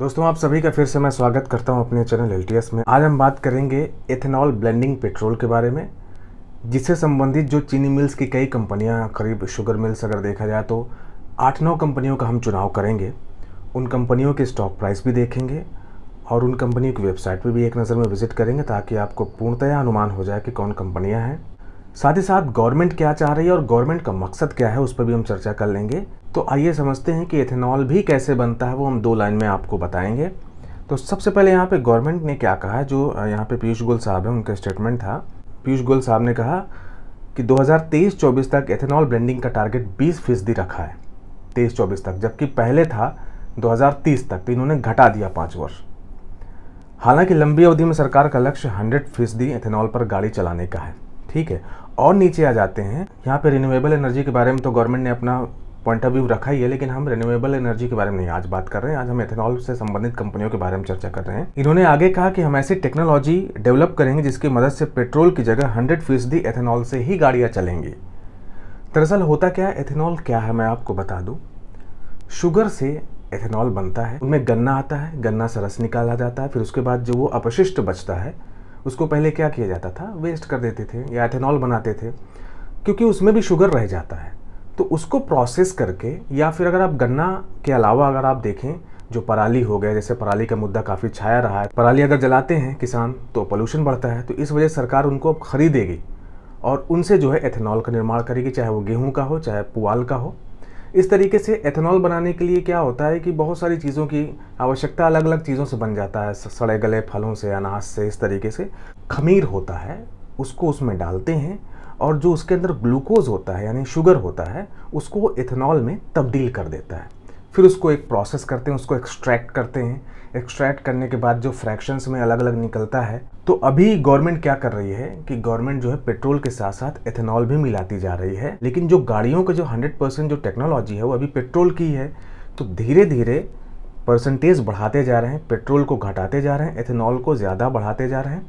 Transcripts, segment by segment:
दोस्तों आप सभी का फिर से मैं स्वागत करता हूं अपने चैनल एल में आज हम बात करेंगे एथेनॉल ब्लेंडिंग पेट्रोल के बारे में जिससे संबंधित जो चीनी मिल्स की कई कंपनियां करीब शुगर मिल्स अगर देखा जाए तो आठ नौ कंपनियों का हम चुनाव करेंगे उन कंपनियों के स्टॉक प्राइस भी देखेंगे और उन कंपनियों की वेबसाइट पर भी एक नज़र में विजिट करेंगे ताकि आपको पूर्णतया अनुमान हो जाए कि कौन कंपनियाँ हैं साथ ही साथ गवर्नमेंट क्या चाह रही है और गवर्नमेंट का मकसद क्या है उस पर भी हम चर्चा कर लेंगे तो आइए समझते हैं कि एथेनॉल भी कैसे बनता है वो हम दो लाइन में आपको बताएंगे तो सबसे पहले यहाँ पे गवर्नमेंट ने क्या कहा जो यहाँ पे पीयूष गोयल साहब है उनका स्टेटमेंट था पीयूष गोयल साहब ने कहा कि 2023-24 तक एथेनॉल ब्लेंडिंग का टारगेट 20 फीसदी रखा है 23-24 तक जबकि पहले था 2030 तक तो इन्होंने घटा दिया पाँच वर्ष हालांकि लंबी अवधि में सरकार का लक्ष्य हंड्रेड फीसदी एथेनॉल पर गाड़ी चलाने का है ठीक है और नीचे आ जाते हैं यहाँ पे रिन्यूएबल एनर्जी के बारे में तो गवर्नमेंट ने अपना पॉइंट ऑफ व्यू रखा ही है लेकिन हम रिन्यूएबल एनर्जी के बारे में नहीं आज बात कर रहे हैं आज हम एथेनॉल से संबंधित कंपनियों के बारे में चर्चा कर रहे हैं इन्होंने आगे कहा कि हम ऐसी टेक्नोलॉजी डेवलप करेंगे जिसकी मदद से पेट्रोल की जगह हंड्रेड फीसदी एथेनॉल से ही गाड़ियाँ चलेंगी दरअसल होता क्या है एथेनॉल क्या है मैं आपको बता दूँ शुगर से एथेनॉल बनता है उनमें गन्ना आता है गन्ना से रस निकाला जाता है फिर उसके बाद जो वो अपशिष्ट बचता है उसको पहले क्या किया जाता था वेस्ट कर देते थे या एथेनॉल बनाते थे क्योंकि उसमें भी शुगर रह जाता है तो उसको प्रोसेस करके या फिर अगर आप गन्ना के अलावा अगर आप देखें जो पराली हो गया जैसे पराली का मुद्दा काफ़ी छाया रहा है पराली अगर जलाते हैं किसान तो पोल्यूशन बढ़ता है तो इस वजह सरकार उनको अब खरीदेगी और उनसे जो है एथेनॉल का निर्माण करेगी चाहे वो गेहूं का हो चाहे पुआल का हो इस तरीके से एथेनॉल बनाने के लिए क्या होता है कि बहुत सारी चीज़ों की आवश्यकता अलग अलग चीज़ों से बन जाता है सड़े गले फलों से अनाज से इस तरीके से खमीर होता है उसको उसमें डालते हैं और जो उसके अंदर ग्लूकोज होता है यानी शुगर होता है उसको एथेनॉल में तब्दील कर देता है फिर उसको एक प्रोसेस करते हैं उसको एक्सट्रैक्ट करते हैं एक्सट्रैक्ट करने के बाद जो फ्रैक्शंस में अलग अलग निकलता है तो अभी गवर्नमेंट क्या कर रही है कि गवर्नमेंट जो है पेट्रोल के साथ साथ एथेनॉल भी मिलाती जा रही है लेकिन जो गाड़ियों का जो 100 परसेंट जो टेक्नोलॉजी है वो अभी पेट्रोल की है तो धीरे धीरे परसेंटेज बढ़ाते जा रहे हैं पेट्रोल को घटाते जा रहे हैं एथेनॉल को ज़्यादा बढ़ाते जा रहे हैं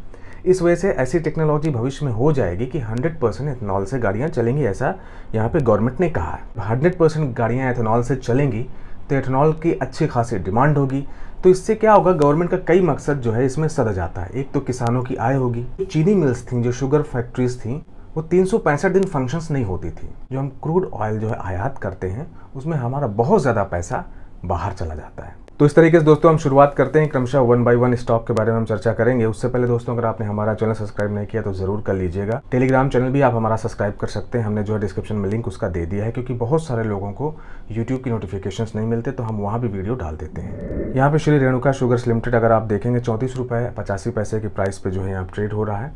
इस वजह से ऐसी टेक्नोलॉजी भविष्य में हो जाएगी कि 100 परसेंट एथेनॉल से गाड़ियाँ चलेंगी ऐसा यहाँ पे गवर्नमेंट ने कहा है 100 परसेंट गाड़ियाँ एथेनॉल से चलेंगी तो एथेनॉल की अच्छी खासी डिमांड होगी तो इससे क्या होगा गवर्नमेंट का कई मकसद जो है इसमें सदा जाता है एक तो किसानों की आय होगी जो चीनी मिल्स थी जो शुगर फैक्ट्रीज थी वो तीन दिन फंक्शंस नहीं होती थी जो हम क्रूड ऑयल जो है आयात करते हैं उसमें हमारा बहुत ज़्यादा पैसा बाहर चला जाता है तो इस तरीके से दोस्तों हम शुरुआत करते हैं क्रमशः वन बाई वन स्टॉक के बारे में हम चर्चा करेंगे उससे पहले दोस्तों अगर आपने हमारा चैनल सब्सक्राइब नहीं किया तो ज़रूर कर लीजिएगा टेलीग्राम चैनल भी आप हमारा सब्सक्राइब कर सकते हैं हमने जो है डिस्क्रिप्शन में लिंक उसका दे दिया है क्योंकि बहुत सारे लोगों को यूट्यूब की नोटिफिकेशन नहीं मिलते तो हम वहाँ भी वीडियो डाल देते हैं यहाँ पर श्री रेणुका शुगर्स लिमिटेड अगर आप देखेंगे चौंतीस रुपये पचासी पैसे के प्राइस पर जो है यहाँ ट्रेड हो रहा है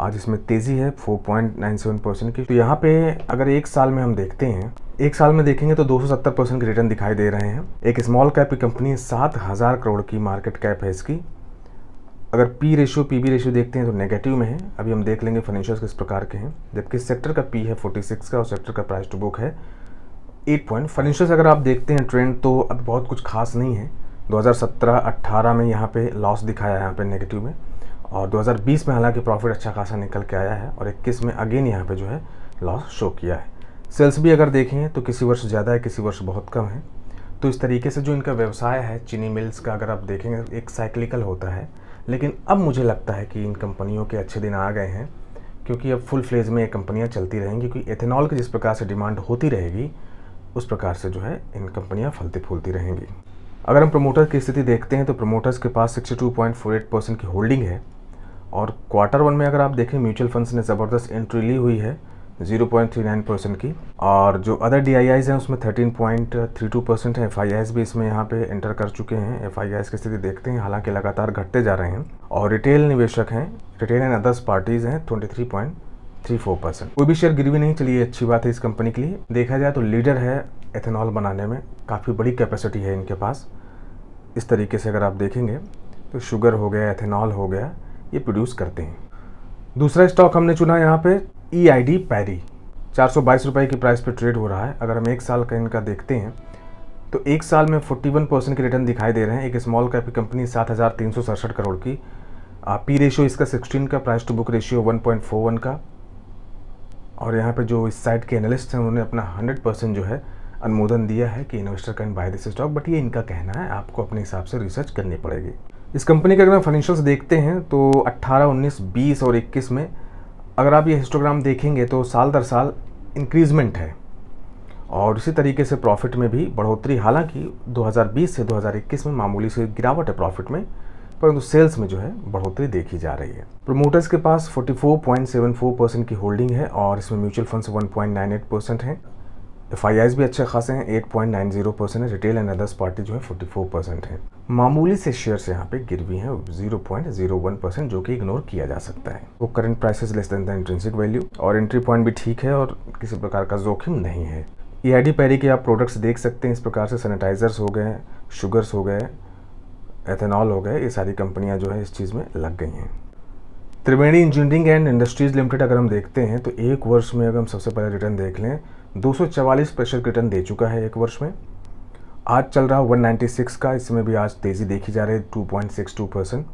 आज इसमें तेज़ी है 4.97 परसेंट की तो यहाँ पे अगर एक साल में हम देखते हैं एक साल में देखेंगे तो 270 परसेंट के रिटर्न दिखाई दे रहे हैं एक स्मॉल कैप की कंपनी है सात हज़ार करोड़ की मार्केट कैप है इसकी अगर P ratio P B ratio देखते हैं तो नेगेटिव में है अभी हम देख लेंगे फाइनेंशियल किस प्रकार के हैं जबकि सेक्टर का पी है फोर्टी का और सेक्टर का प्राइस टू बुक है एट पॉइंट फाइनेंशियल अगर आप देखते हैं ट्रेंड तो अब बहुत कुछ खास नहीं है 2017-18 में यहाँ पे लॉस दिखाया है यहाँ पे नेगेटिव में और 2020 में हालांकि प्रॉफिट अच्छा खासा निकल के आया है और 21 में अगेन यहाँ पे जो है लॉस शो किया है सेल्स भी अगर देखें तो किसी वर्ष ज़्यादा है किसी वर्ष बहुत कम है तो इस तरीके से जो इनका व्यवसाय है चीनी मिल्स का अगर आप देखेंगे एक साइक्लिकल होता है लेकिन अब मुझे लगता है कि इन कंपनियों के अच्छे दिन आ गए हैं क्योंकि अब फुल फ्लेज में ये कंपनियाँ चलती रहेंगी क्योंकि एथेनॉल की जिस प्रकार से डिमांड होती रहेगी उस प्रकार से जो है इन कंपनियाँ फलती फूलती रहेंगी अगर हम प्रमोटर की स्थिति देखते हैं तो प्रमोटर्स के पास 62.48 परसेंट की होल्डिंग है और क्वार्टर वन में अगर आप देखें म्यूचुअल फंड्स ने ज़बरदस्त एंट्री ली हुई है 0.39 परसेंट की और जो अदर डी आई हैं उसमें 13.32 परसेंट है एफ भी इसमें यहाँ पे एंटर कर चुके हैं एफ की स्थिति देखते हैं हालांकि लगातार घटते जा रहे हैं और रिटेल निवेशक हैं रिटेल एंड अदर्स पार्टीज़ हैं ट्वेंटी परसेंट कोई भी शेयर गिरवी नहीं चली अच्छी बात है इस कंपनी के लिए देखा जाए तो लीडर है एथेनॉल बनाने में काफ़ी बड़ी कैपेसिटी है इनके पास इस तरीके से अगर आप देखेंगे तो शुगर हो गया एथेनॉल हो गया ये प्रोड्यूस करते हैं दूसरा स्टॉक हमने चुना यहाँ पे ई आई डी पैरी चार सौ बाईस रुपये की प्राइस पे ट्रेड हो रहा है अगर हम एक साल का इनका देखते हैं तो एक साल में फोर्टी वन परसेंट के रिटर्न दिखाई दे रहे हैं एक स्मॉल कैप की कंपनी सात हज़ार तीन सौ सड़सठ करोड़ की पी रेशियो इसका सिक्सटीन का price to book ratio one point four one का और यहाँ पे जो इस साइड के एनालिस्ट हैं उन्होंने अपना हंड्रेड परसेंट जो है अनुमोदन दिया है कि investor can buy this stock but ये इनका कहना है आपको अपने हिसाब से रिसर्च करनी पड़ेगी इस कंपनी के अगर हम फाइनेंशियल्स देखते हैं तो 18, 19, 20 और 21 में अगर आप ये हिस्टोग्राम देखेंगे तो साल दर साल इंक्रीजमेंट है और इसी तरीके से प्रॉफिट में भी बढ़ोतरी हालांकि 2020 से 2021 में मामूली से गिरावट है प्रॉफिट में परंतु सेल्स में जो है बढ़ोतरी देखी जा रही है प्रोमोटर्स के पास 44.74 परसेंट की होल्डिंग है और इसमें म्यूचुअल फंड्स 1.98 परसेंट हैं एफ भी अच्छे खासे हैं 8.90 परसेंट है रिटेल एंड अदर्स पार्टी जो है 44 परसेंट है मामूली से शेयर्स यहाँ पे गिरवी हैं 0.01 परसेंट जो कि इग्नोर किया जा सकता है वो current prices less than the intrinsic value और एंट्री पॉइंट भी ठीक है और किसी प्रकार का जोखिम नहीं है ई आई डी पैरी के आप प्रोडक्ट्स देख सकते हैं इस प्रकार से सैनिटाइजर्स हो गए शुगर्स हो गए एथेनॉल हो गए ये सारी कंपनियाँ जो है इस चीज़ में लग गई हैं Triveni engineering and industries limited अगर हम देखते हैं तो एक वर्ष में अगर हम सबसे पहले रिटर्न देख लें दो स्पेशल रिटर्न दे चुका है एक वर्ष में आज चल रहा 196 का इसमें भी आज तेज़ी देखी जा रही है टू परसेंट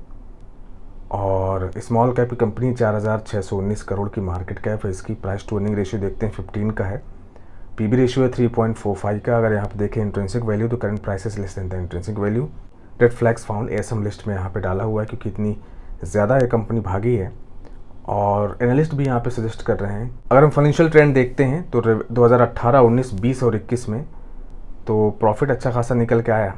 और स्मॉल कैप की कंपनी 4,619 करोड़ की मार्केट कैप है इसकी प्राइस टू अर्निंग रेशियो देखते हैं 15 का है पीबी रेशियो है 3.45 का अगर यहाँ पे देखें इंट्रेंसिक वैल्यू तो current prices less than the intrinsic value red flags found SM list में यहाँ पर डाला हुआ है क्योंकि इतनी ज़्यादा ये कंपनी भागी है और एनालिस्ट भी यहाँ पर सजेस्ट कर रहे हैं अगर हम फाइनेंशियल ट्रेंड देखते हैं तो अट्ठारह उन्नीस बीस और इक्कीस में तो प्रॉफिट अच्छा खासा निकल के आया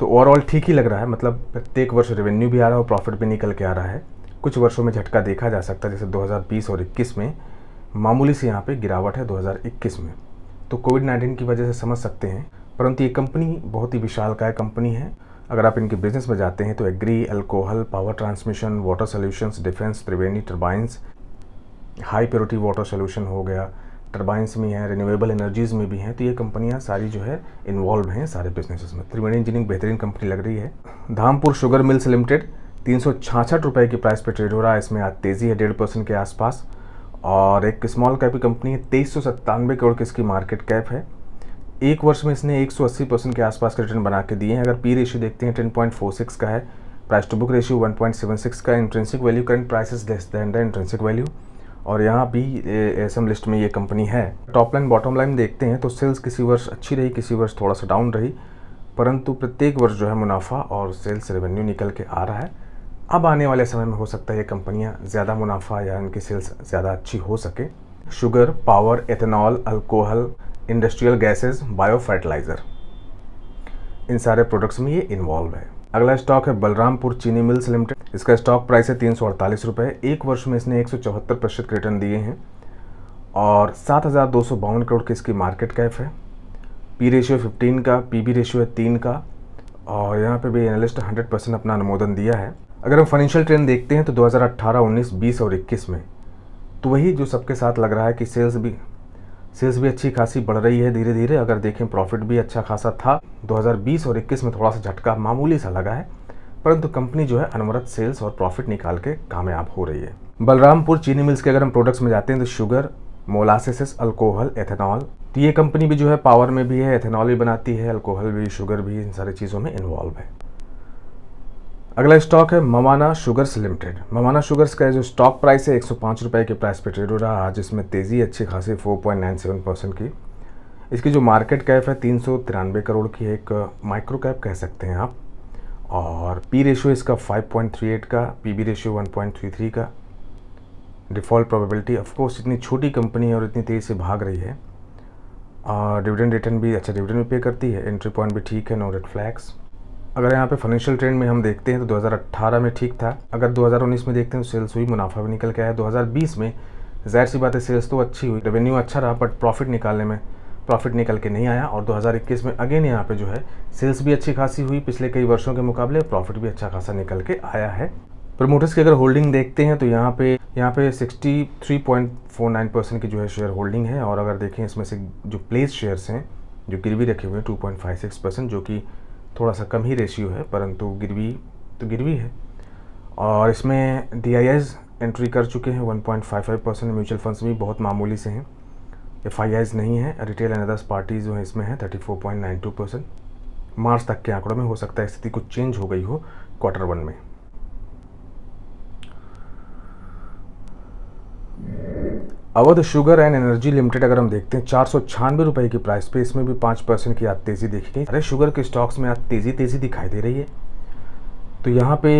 तो ओवरऑल ठीक ही लग रहा है मतलब प्रत्येक वर्ष रेवेन्यू भी आ रहा है और प्रॉफिट भी निकल के आ रहा है कुछ वर्षों में झटका देखा जा सकता है जैसे 2020 और 21 में मामूली से यहाँ पे गिरावट है 2021 में तो कोविड नाइन्टीन की वजह से समझ सकते हैं परंतु ये कंपनी बहुत ही विशालकाय कंपनी है अगर आप इनके बिजनेस में जाते हैं तो agri alcohol power transmission water solutions defence Triveni turbines high purity water solution हो गया टर्बाइंस में हैं रिन्यूएबल एनर्जीज़ में भी हैं तो ये कंपनियां सारी जो है इन्वॉल्व हैं सारे बिजनेसेस में त्रिवेणी इंजीनियरिंग बेहतरीन कंपनी लग रही है धामपुर शुगर मिल्स लिमिटेड तीन सौ छाछठ रुपये की प्राइस पर ट्रेड हो रहा है इसमें आज तेज़ी है डेढ़ परसेंट के आसपास और एक स्मॉल कैप की कंपनी है तेईस सौ सत्तानवे करोड़ की इसकी मार्केट कैप है एक वर्ष में इसने 180 परसेंट के आसपास के रिटर्न बना के दिए हैं अगर पी रेशियो देखते हैं 10.46 का है प्राइस टू बुक रेशियो 1.76 का intrinsic value current price is less than the intrinsic value और यहाँ भी एस लिस्ट में ये कंपनी है टॉप लाइन बॉटम लाइन देखते हैं तो सेल्स किसी वर्ष अच्छी रही किसी वर्ष थोड़ा सा डाउन रही परंतु प्रत्येक वर्ष जो है मुनाफा और सेल्स रेवेन्यू निकल के आ रहा है अब आने वाले समय में हो सकता है ये कंपनियाँ ज़्यादा मुनाफा या इनकी सेल्स ज़्यादा अच्छी हो सके sugar power ethanol alcohol industrial gases bio fertiliser इन सारे प्रोडक्ट्स में ये इन्वॉल्व है अगला स्टॉक है बलरामपुर चीनी मिल्स लिमिटेड इसका स्टॉक प्राइस है तीन सौ अड़तालीस रुपये एक वर्ष में इसने एक सौ चौहत्तर प्रतिशत रिटर्न दिए हैं और सात हज़ार दो सौ बावन करोड़ की इसकी मार्केट कैप है पी रेशियो फिफ्टीन का पी बी रेशियो है तीन का और यहाँ पे भी एनालिस्ट हंड्रेड परसेंट अपना अनुमोदन दिया है अगर हम फाइनेंशियल ट्रेंड देखते हैं तो 2018, 19, 20 और 21 में तो वही जो सबके साथ लग रहा है कि सेल्स भी सेल्स भी अच्छी खासी बढ़ रही है धीरे धीरे अगर देखें प्रॉफिट भी अच्छा खासा था 2020 और 21 में थोड़ा सा झटका मामूली सा लगा है परंतु कंपनी जो है अनवरत सेल्स और प्रॉफिट निकाल के कामयाब हो रही है बलरामपुर चीनी मिल्स के अगर हम प्रोडक्ट्स में जाते हैं तो शुगर मोलासिस अल्कोहल एथेनॉल तो ये कंपनी भी जो है पावर में भी है एथेनॉल भी बनाती है अल्कोहल भी शुगर भी इन सारी चीज़ों में इन्वॉल्व है अगला स्टॉक है Mawana sugars limited Mawana sugars का जो स्टॉक प्राइस है एक सौ के प्राइस पे ट्रेड हो रहा है आज इसमें तेज़ी अच्छी खासी 4.97 परसेंट की इसकी जो मार्केट कैप है तीन करोड़ की एक माइक्रो कैप कह सकते हैं आप और पी रेशियो इसका 5.38 का पी बी रेशियो 1.33 का डिफ़ॉल्ट प्रोबेबिलिटी ऑफकोर्स इतनी छोटी कंपनी है और इतनी तेज़ी से भाग रही है और डिविडेंड रिटर्न भी अच्छा डिविडेंड भी पे करती है एंट्री पॉइंट भी ठीक है नो रेड फ्लैक्स अगर यहाँ पे फाइनेंशियल ट्रेंड में हम देखते हैं तो 2018 में ठीक था अगर 2019 में देखते हैं तो सेल्स हुई मुनाफा भी निकल के आया 2020 में जाहिर सी बात है सेल्स तो अच्छी हुई रेवेन्यू अच्छा रहा बट प्रॉफिट निकालने में प्रॉफिट निकल के नहीं आया और 2021 में अगेन यहाँ पे जो है सेल्स भी अच्छी खासी हुई पिछले कई वर्षों के मुकाबले प्रॉफिट भी अच्छा खासा निकल के आया है प्रमोटर्स की अगर होल्डिंग देखते हैं तो यहाँ पे यहाँ पे 63.49 परसेंट की जो है शेयर होल्डिंग है और अगर देखें इसमें से जो प्लेस शेयर्स हैं जो गिरवी रखे हुए हैं टू परसेंट जो कि थोड़ा सा कम ही रेशियो है परंतु गिरवी तो गिरवी है और इसमें डी एंट्री कर चुके हैं 1.55 परसेंट म्यूचुअल फंड्स भी बहुत मामूली से हैं एफ नहीं है रिटेल एंड अदर्स पार्टीज जो हैं इसमें हैं 34.92 परसेंट मार्च तक के आंकड़ों में हो सकता है स्थिति कुछ चेंज हो गई हो क्वार्टर वन में Awadh sugar and energy limited अगर हम देखते हैं चार सौ छियानवे रुपये की प्राइस पे इसमें भी पाँच परसेंट की आज तेज़ी देखी गई अरे शुगर के स्टॉक्स में आज तेज़ी तेज़ी दिखाई दे रही है तो यहाँ पे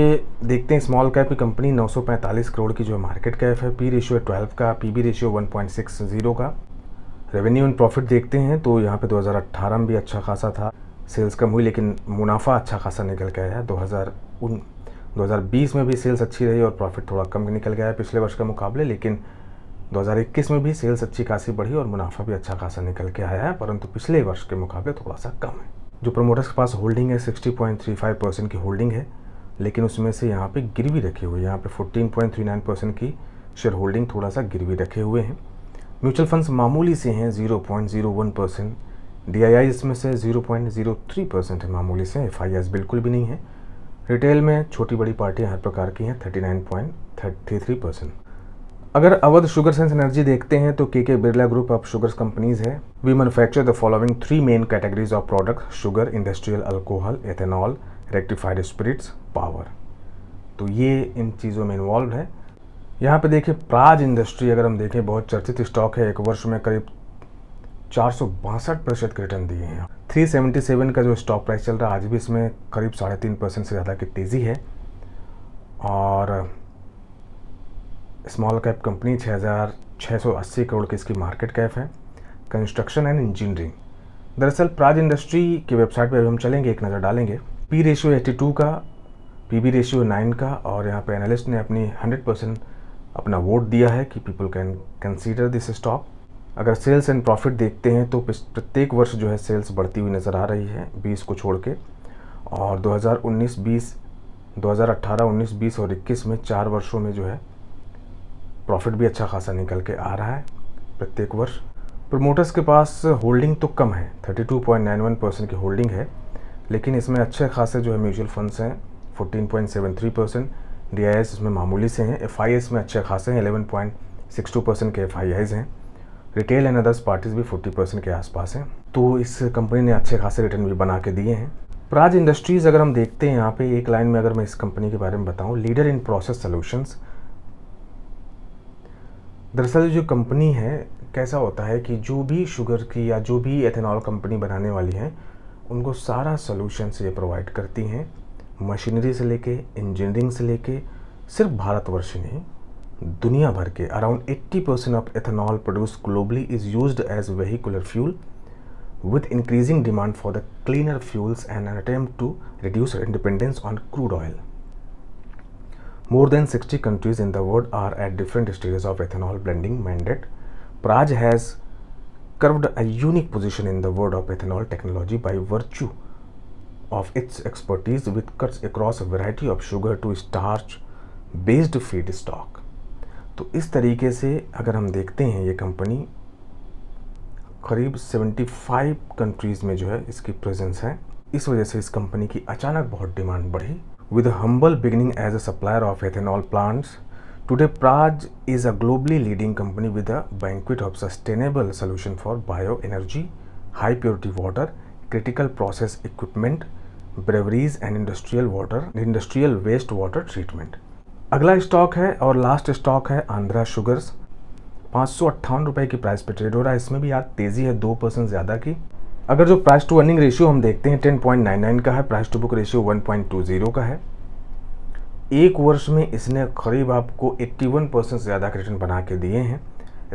देखते हैं स्मॉल कैप की कंपनी 945 करोड़ की जो मार्केट कैप है पी रेशियो ट्वेल्व का पी बी रेशियो 1.60 का रेवेन्यू एंड प्रॉफिट देखते हैं तो यहाँ पे 2018 में भी अच्छा खासा था सेल्स कम हुई लेकिन मुनाफा अच्छा खासा निकल के आया दो हज़ार उन 2020 में भी सेल्स अच्छी रही और प्रॉफिट थोड़ा कम निकल गया है पिछले वर्ष के मुकाबले लेकिन 2021 में भी सेल्स अच्छी खासी बढ़ी और मुनाफा भी अच्छा खासा निकल के आया है परंतु पिछले वर्ष के मुकाबले थोड़ा सा कम है जो प्रमोटर्स के पास होल्डिंग है 60.35 परसेंट की होल्डिंग है लेकिन उसमें से यहाँ पे गिरवी रखे हुए यहाँ पे 14.39 परसेंट की शेयर होल्डिंग थोड़ा सा गिरवी रखे हुए हैं म्यूचुअल फंड्स मामूली से हैं 0.01 परसेंट डी इसमें से 0.03 परसेंट है मामूली से एफ बिल्कुल भी नहीं है रिटेल में छोटी बड़ी पार्टियाँ हर प्रकार की हैं थ्री परसेंट अगर अवध शुगर सेंस एनर्जी देखते हैं तो K K Birla group of sugars companies है we manufacture the following three main categories of product sugar industrial alcohol ethanol rectified spirits power तो ये इन चीज़ों में इन्वॉल्व है यहाँ पे देखिए प्राज इंडस्ट्री अगर हम देखें बहुत चर्चित स्टॉक है एक वर्ष में करीब चार प्रतिशत के रिटर्न दिए हैं 377 का जो स्टॉक प्राइस चल रहा है आज भी इसमें करीब साढ़े तीन परसेंट से ज़्यादा की तेज़ी है और स्मॉल कैप कंपनी 6,680 करोड़ की इसकी मार्केट कैप है कंस्ट्रक्शन एंड इंजीनियरिंग दरअसल प्राज इंडस्ट्री की वेबसाइट पर हम चलेंगे एक नज़र डालेंगे पी रेशियो टू का पी बी रेशियो नाइन का और यहाँ पर एनालिस्ट ने अपनी हंड्रेड परसेंट अपना वोट दिया है कि people can consider this stock अगर सेल्स एंड प्रॉफिट देखते हैं तो प्रत्येक वर्ष जो है सेल्स बढ़ती हुई नज़र आ रही है बीस को छोड़ के और 2019-20 2018-19-20 और 21 में चार वर्षों में जो है प्रॉफिट भी अच्छा खासा निकल के आ रहा है प्रत्येक वर्ष प्रमोटर्स के पास होल्डिंग तो कम है 32.91 परसेंट की होल्डिंग है लेकिन इसमें अच्छे खासे जो है म्यूचुअल फंड्स हैं 14.73 परसेंट डी इसमें मामूली से हैं एफ में अच्छे खासे हैं टू परसेंट के एफ हैं रिटेल एंड अदर्स पार्टीज भी फोर्टी परसेंट के आसपास हैं तो इस कंपनी ने अच्छे खासे रिटर्न भी बना के दिए हैं प्राज इंडस्ट्रीज़ अगर हम देखते हैं यहाँ पे एक लाइन में अगर मैं इस कंपनी के बारे में बताऊँ लीडर इन प्रोसेस सोल्यूशंस दरअसल जो कंपनी है कैसा होता है कि जो भी शुगर की या जो भी एथेनॉल कंपनी बनाने वाली हैं उनको सारा सोल्यूशन ये प्रोवाइड करती हैं मशीनरी से लेके इंजीनियरिंग से लेके सिर्फ भारतवर्ष ने नहीं दुनिया भर के around 80 percent of ethanol produce globally is use as vehicular fuel with increasing demand for the cleaner fuels and an attempt to reduce independence on crude oil More than 60 countries in the world are at different stages of ethanol blending mandate. Praj has carved a unique position in the world of ethanol technology by virtue of its expertise with cuts across a variety of sugar to starch based feedstock तो इस तरीके से अगर हम देखते हैं ये company करीब 75 कंट्रीज़ में जो है इसकी प्रेजेंस है इस वजह से इस कंपनी की अचानक बहुत डिमांड बढ़ी With a humble beginning as a supplier of ethanol plants, today Praj is a globally leading company with a banquet of sustainable solution for bioenergy, high purity water, critical process equipment, breweries and industrial water industrial waste water treatment अगला stock है और last stock है Andhra sugars पाँच सौ अट्ठावन रुपये की price पे ट्रेड हो रहा है इसमें भी आज तेज़ी है दो परसेंट ज़्यादा की अगर जो प्राइस टू अर्निंग रेशियो हम देखते हैं 10.99 का है प्राइस टू बुक रेशियो 1.20 का है एक वर्ष में इसने करीब आपको 81 परसेंट से ज़्यादा रिटर्न बना के दिए हैं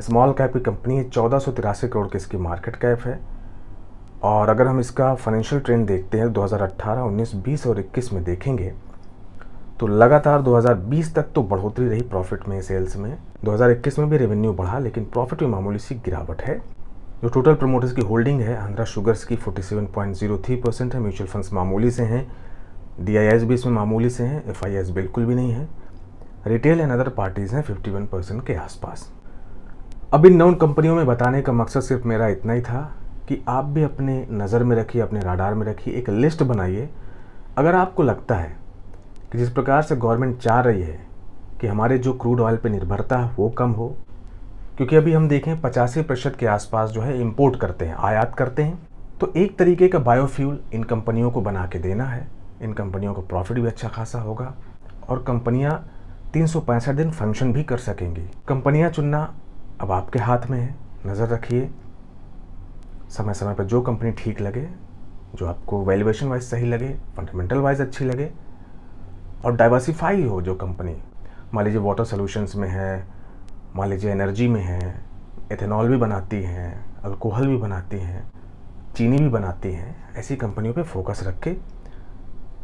स्मॉल कैप की कंपनी है चौदह करोड़ की इसकी मार्केट कैप है और अगर हम इसका फाइनेंशियल ट्रेंड देखते हैं 2018, 19, 20 और 21 में देखेंगे तो लगातार 2020 तक तो बढ़ोतरी रही प्रॉफिट में सेल्स में 2021 में भी रेवेन्यू बढ़ा लेकिन प्रॉफिट में मामूली सी गिरावट है जो टोटल प्रमोटर्स की होल्डिंग है आंध्रा शुगर्स की 47.03 परसेंट है म्यूचुअल फंड्स मामूली से हैं डी भी इसमें मामूली से हैं एफ बिल्कुल भी नहीं है रिटेल एंड अदर पार्टीज़ हैं फिफ्टी परसेंट के आसपास अब इन नौन कंपनियों में बताने का मकसद सिर्फ मेरा इतना ही था कि आप भी अपने नज़र में रखिए अपने राडार में रखिए एक लिस्ट बनाइए अगर आपको लगता है कि जिस प्रकार से गवर्नमेंट चाह रही है कि हमारे जो क्रूड ऑयल पर निर्भरता है वो कम हो क्योंकि अभी हम देखें पचासी प्रतिशत के आसपास जो है इम्पोर्ट करते हैं आयात करते हैं तो एक तरीके का बायोफ्यूल इन कंपनियों को बना के देना है इन कंपनियों का प्रॉफिट भी अच्छा खासा होगा और कंपनियाँ तीन दिन फंक्शन भी कर सकेंगी कंपनियाँ चुनना अब आपके हाथ में है नज़र रखिए समय समय पर जो कंपनी ठीक लगे जो आपको वैल्यूएशन वाइज सही लगे फंडामेंटल वाइज अच्छी लगे और डाइवर्सिफाई हो जो कंपनी मान लीजिए वाटर सोल्यूशंस में है मान लीजिए एनर्जी में हैं एथेनॉल भी बनाती हैं अल्कोहल भी बनाती हैं चीनी भी बनाती हैं ऐसी कंपनियों पे फोकस रख के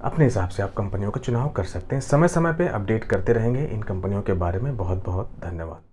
अपने हिसाब से आप कंपनियों का चुनाव कर सकते हैं समय समय पे अपडेट करते रहेंगे इन कंपनियों के बारे में बहुत बहुत धन्यवाद